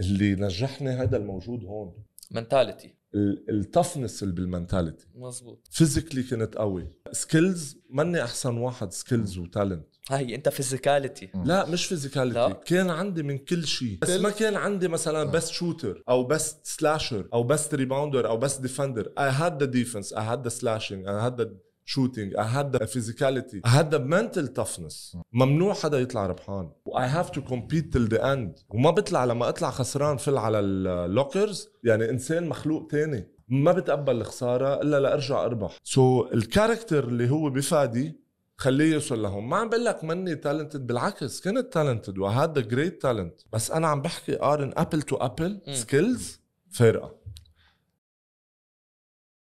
اللي نجحني هذا الموجود هون منتاليتي التفنس اللي بالمنتاليتي مزبوط فيزيكلي كنت قوي سكيلز ماني احسن واحد سكيلز وتالنت هاي انت فيزيكاليتي لا مش فيزيكاليتي كان عندي من كل شيء بس ما كان عندي مثلا بس شوتر او بس سلاشر او بس ريباوندر او بس ديفندر اي هاد ذا ديفنس اي هاد ذا سلاشينج اي هاد ذا شوتينج I فيزيكاليتي the منتل تفنس ممنوع حدا يطلع ربحان واي هاف تو كومبيت تل ذا اند وما بطلع لما اطلع خسران فل على اللوكرز يعني انسان مخلوق تاني ما بتقبل الخساره الا لارجع اربح سو so, الكاركتر اللي هو بفادي خليه يوصل لهم ما عم بقول لك مني تالنتد بالعكس كنت تالنتد وهذا جريت تالنت بس انا عم بحكي ارن ابل تو ابل سكيلز فارقه